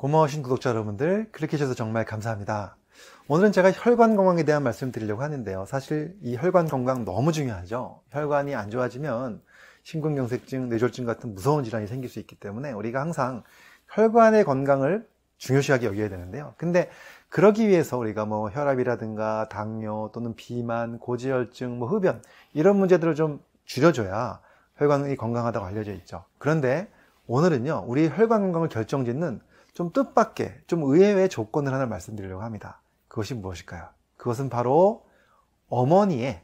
고마우신 구독자 여러분들 클릭해주셔서 정말 감사합니다. 오늘은 제가 혈관 건강에 대한 말씀 을 드리려고 하는데요. 사실 이 혈관 건강 너무 중요하죠. 혈관이 안 좋아지면 심근경색증, 뇌졸증 같은 무서운 질환이 생길 수 있기 때문에 우리가 항상 혈관의 건강을 중요시하게 여겨야 되는데요. 근데 그러기 위해서 우리가 뭐 혈압이라든가 당뇨 또는 비만, 고지혈증, 뭐 흡연 이런 문제들을 좀 줄여줘야 혈관이 건강하다고 알려져 있죠. 그런데 오늘은요, 우리 혈관 건강을 결정짓는 좀 뜻밖의, 좀 의외의 조건을 하나 말씀드리려고 합니다. 그것이 무엇일까요? 그것은 바로 어머니의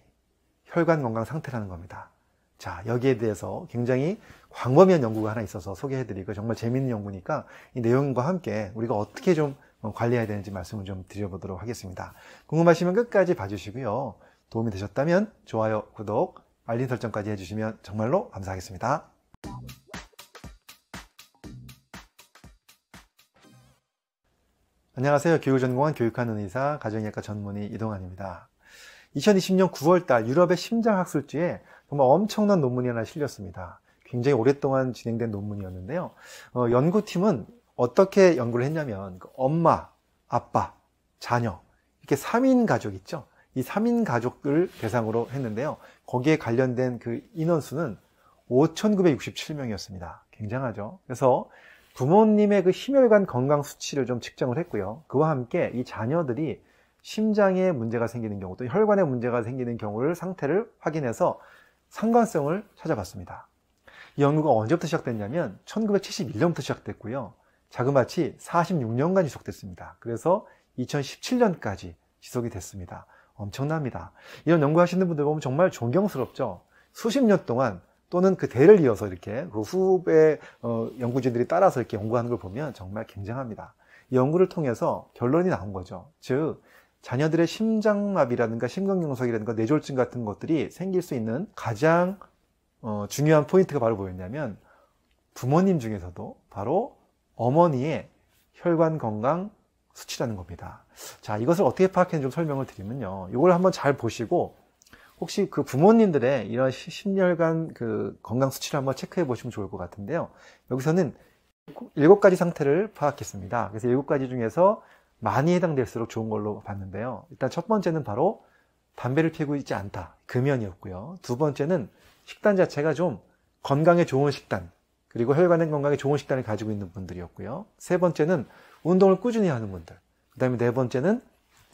혈관 건강 상태라는 겁니다. 자, 여기에 대해서 굉장히 광범위한 연구가 하나 있어서 소개해드리고 정말 재밌는 연구니까 이 내용과 함께 우리가 어떻게 좀 관리해야 되는지 말씀을 좀 드려보도록 하겠습니다. 궁금하시면 끝까지 봐주시고요. 도움이 되셨다면 좋아요, 구독, 알림 설정까지 해주시면 정말로 감사하겠습니다. 안녕하세요. 교육 전공한 교육하는 의사, 가정의학과 전문의 이동환입니다. 2020년 9월달 유럽의 심장학술지에 정말 엄청난 논문이 하나 실렸습니다. 굉장히 오랫동안 진행된 논문이었는데요. 어, 연구팀은 어떻게 연구를 했냐면 그 엄마, 아빠, 자녀 이렇게 3인 가족 있죠. 이 3인 가족을 대상으로 했는데요. 거기에 관련된 그 인원수는 5,967명이었습니다. 굉장하죠. 그래서 부모님의 그 심혈관 건강 수치를 좀 측정을 했고요. 그와 함께 이 자녀들이 심장에 문제가 생기는 경우 또 혈관에 문제가 생기는 경우를 상태를 확인해서 상관성을 찾아봤습니다. 이 연구가 언제부터 시작됐냐면 1971년부터 시작됐고요. 자그마치 46년간 지속됐습니다. 그래서 2017년까지 지속이 됐습니다. 엄청납니다. 이런 연구하시는 분들 보면 정말 존경스럽죠. 수십 년 동안 또는 그 대를 이어서 이렇게 그 후배 어, 연구진들이 따라서 이렇게 연구하는 걸 보면 정말 굉장합니다. 연구를 통해서 결론이 나온 거죠. 즉 자녀들의 심장마비라든가 심근경색이라든가 뇌졸중 같은 것들이 생길 수 있는 가장 어, 중요한 포인트가 바로 뭐였냐면 부모님 중에서도 바로 어머니의 혈관 건강 수치라는 겁니다. 자, 이것을 어떻게 파악했는지 좀 설명을 드리면요. 이걸 한번 잘 보시고 혹시 그 부모님들의 이런 심혈관 그 건강 수치를 한번 체크해 보시면 좋을 것 같은데요. 여기서는 일곱 가지 상태를 파악했습니다. 그래서 일곱 가지 중에서 많이 해당될수록 좋은 걸로 봤는데요. 일단 첫 번째는 바로 담배를 피우고 있지 않다. 금연이었고요. 두 번째는 식단 자체가 좀 건강에 좋은 식단, 그리고 혈관의 건강에 좋은 식단을 가지고 있는 분들이었고요. 세 번째는 운동을 꾸준히 하는 분들. 그 다음에 네 번째는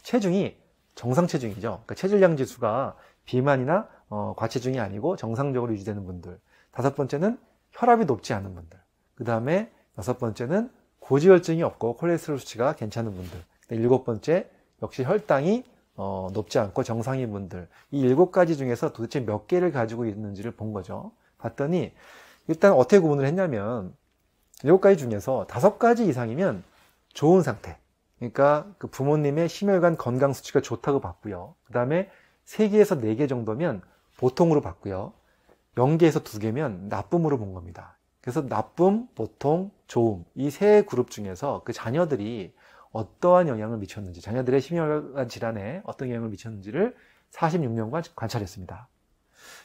체중이 정상 체중이죠. 그러니까 체질량 지수가 비만이나 어, 과체중이 아니고 정상적으로 유지되는 분들. 다섯 번째는 혈압이 높지 않은 분들. 그 다음에 여섯 번째는 고지혈증이 없고 콜레스테롤 수치가 괜찮은 분들. 일곱 번째 역시 혈당이 어, 높지 않고 정상인 분들. 이 일곱 가지 중에서 도대체 몇 개를 가지고 있는지를 본 거죠. 봤더니 일단 어떻게 구분을 했냐면 일곱 가지 중에서 다섯 가지 이상이면 좋은 상태. 그러니까 그 부모님의 심혈관 건강 수치가 좋다고 봤고요. 그 다음에 3개에서 4개 정도면 보통으로 봤고요. 0개에서 2개면 나쁨으로 본 겁니다. 그래서 나쁨, 보통, 좋음 이 세 그룹 중에서 그 자녀들이 어떠한 영향을 미쳤는지 자녀들의 심혈관 질환에 어떤 영향을 미쳤는지를 46년간 관찰했습니다.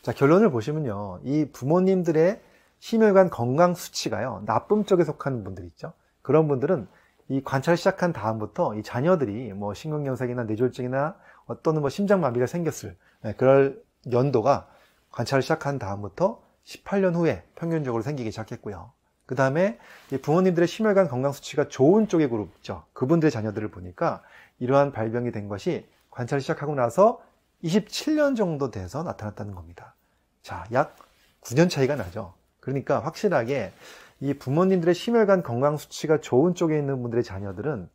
자 결론을 보시면요, 이 부모님들의 심혈관 건강 수치가요 나쁨 쪽에 속하는 분들 있죠. 그런 분들은 이 관찰을 시작한 다음부터 이 자녀들이 뭐신근경색이나 뇌졸중이나 어떤 뭐 심장마비가 생겼을 네, 그럴 연도가 관찰을 시작한 다음부터 18년 후에 평균적으로 생기기 시작했고요. 그 다음에 부모님들의 심혈관 건강 수치가 좋은 쪽의 그룹 있죠. 그분들의 자녀들을 보니까 이러한 발병이 된 것이 관찰을 시작하고 나서 27년 정도 돼서 나타났다는 겁니다. 자, 약 9년 차이가 나죠. 그러니까 확실하게 이 부모님들의 심혈관 건강 수치가 좋은 쪽에 있는 분들의 자녀들은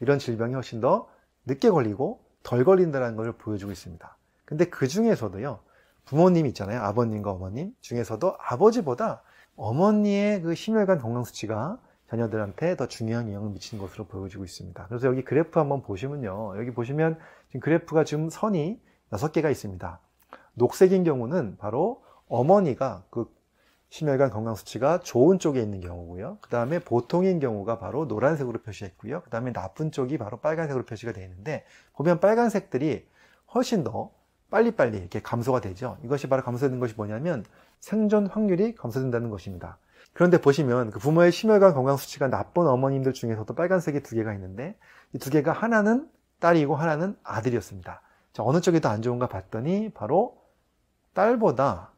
이런 질병이 훨씬 더 늦게 걸리고 덜 걸린다는 것을 보여주고 있습니다. 근데 그 중에서도요, 부모님 있잖아요. 아버님과 어머님 중에서도 아버지보다 어머니의 그 심혈관 건강 수치가 자녀들한테 더 중요한 영향을 미치는 것으로 보여지고 있습니다. 그래서 여기 그래프 한번 보시면요. 여기 보시면 지금 그래프가 지금 선이 6개가 있습니다. 녹색인 경우는 바로 어머니가 그 심혈관 건강 수치가 좋은 쪽에 있는 경우고요. 그 다음에 보통인 경우가 바로 노란색으로 표시했고요. 그 다음에 나쁜 쪽이 바로 빨간색으로 표시가 되어 있는데 보면 빨간색들이 훨씬 더 빨리빨리 이렇게 감소가 되죠. 이것이 바로 감소되는 것이 뭐냐면 생존 확률이 감소된다는 것입니다. 그런데 보시면 그 부모의 심혈관 건강 수치가 나쁜 어머님들 중에서도 빨간색이 두 개가 있는데 이 두 개가 하나는 딸이고 하나는 아들이었습니다. 자, 어느 쪽이 더 안 좋은가 봤더니 바로 딸보다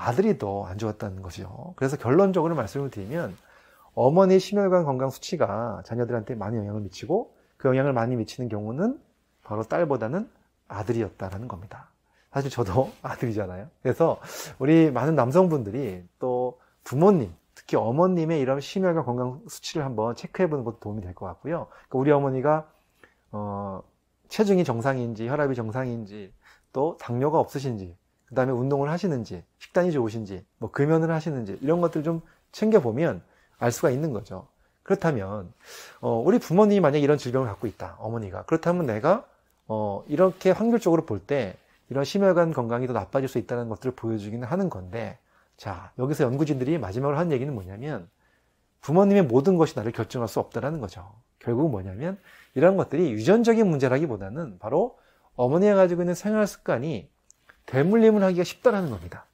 아들이 더 안 좋았다는 거죠 그래서 결론적으로 말씀을 드리면 어머니의 심혈관 건강 수치가 자녀들한테 많이 영향을 미치고 그 영향을 많이 미치는 경우는 바로 딸보다는 아들이었다라는 겁니다. 사실 저도 아들이잖아요. 그래서 우리 많은 남성분들이 또 부모님, 특히 어머님의 이런 심혈관 건강 수치를 한번 체크해보는 것도 도움이 될 것 같고요. 그러니까 우리 어머니가 어, 체중이 정상인지 혈압이 정상인지 또 당뇨가 없으신지 그 다음에 운동을 하시는지, 식단이 좋으신지, 뭐 금연을 하시는지 이런 것들 좀 챙겨보면 알 수가 있는 거죠. 그렇다면 어, 우리 부모님이 만약 이런 질병을 갖고 있다, 어머니가 그렇다면 내가 어, 이렇게 확률적으로 볼 때 이런 심혈관 건강이 더 나빠질 수 있다는 것들을 보여주기는 하는 건데 자 여기서 연구진들이 마지막으로 한 얘기는 뭐냐면 부모님의 모든 것이 나를 결정할 수 없다라는 거죠. 결국 뭐냐면 이런 것들이 유전적인 문제라기보다는 바로 어머니가 가지고 있는 생활 습관이 대물림을 하기가 쉽다라는 겁니다.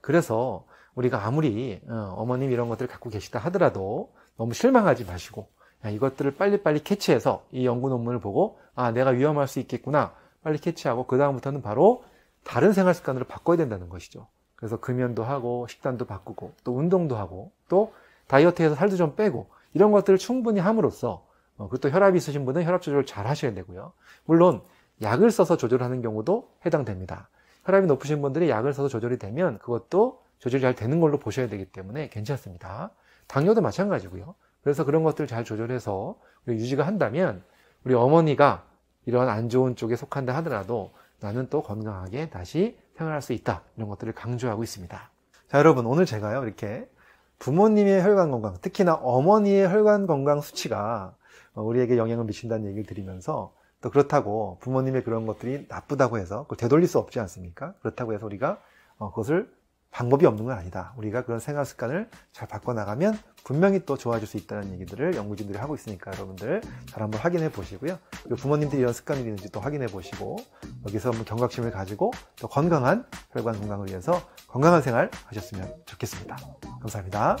그래서 우리가 아무리 어, 어머님 이런 것들을 갖고 계시다 하더라도 너무 실망하지 마시고 이것들을 빨리빨리 캐치해서 이 연구 논문을 보고 아 내가 위험할 수 있겠구나 빨리 캐치하고 그 다음부터는 바로 다른 생활 습관으로 바꿔야 된다는 것이죠. 그래서 금연도 하고 식단도 바꾸고 또 운동도 하고 또 다이어트해서 살도 좀 빼고 이런 것들을 충분히 함으로써 어, 그것도 혈압이 있으신 분은 혈압 조절을 잘 하셔야 되고요. 물론 약을 써서 조절하는 경우도 해당됩니다. 혈압이 높으신 분들이 약을 써서 조절이 되면 그것도 조절이 잘 되는 걸로 보셔야 되기 때문에 괜찮습니다. 당뇨도 마찬가지고요. 그래서 그런 것들을 잘 조절해서 유지가 한다면 우리 어머니가 이러한 안 좋은 쪽에 속한다 하더라도 나는 또 건강하게 다시 생활할 수 있다. 이런 것들을 강조하고 있습니다. 자, 여러분 오늘 제가요. 이렇게 부모님의 혈관 건강, 특히나 어머니의 혈관 건강 수치가 어, 우리에게 영향을 미친다는 얘기를 드리면서 또 그렇다고 부모님의 그런 것들이 나쁘다고 해서 그걸 되돌릴 수 없지 않습니까? 그렇다고 해서 우리가 어, 그것을 방법이 없는 건 아니다. 우리가 그런 생활 습관을 잘 바꿔나가면 분명히 또 좋아질 수 있다는 얘기들을 연구진들이 하고 있으니까 여러분들 잘 한번 확인해 보시고요. 그리고 부모님들이 이런 습관이 있는지 또 확인해 보시고 여기서 한번 경각심을 가지고 또 건강한 혈관 건강을 위해서 건강한 생활 하셨으면 좋겠습니다. 감사합니다.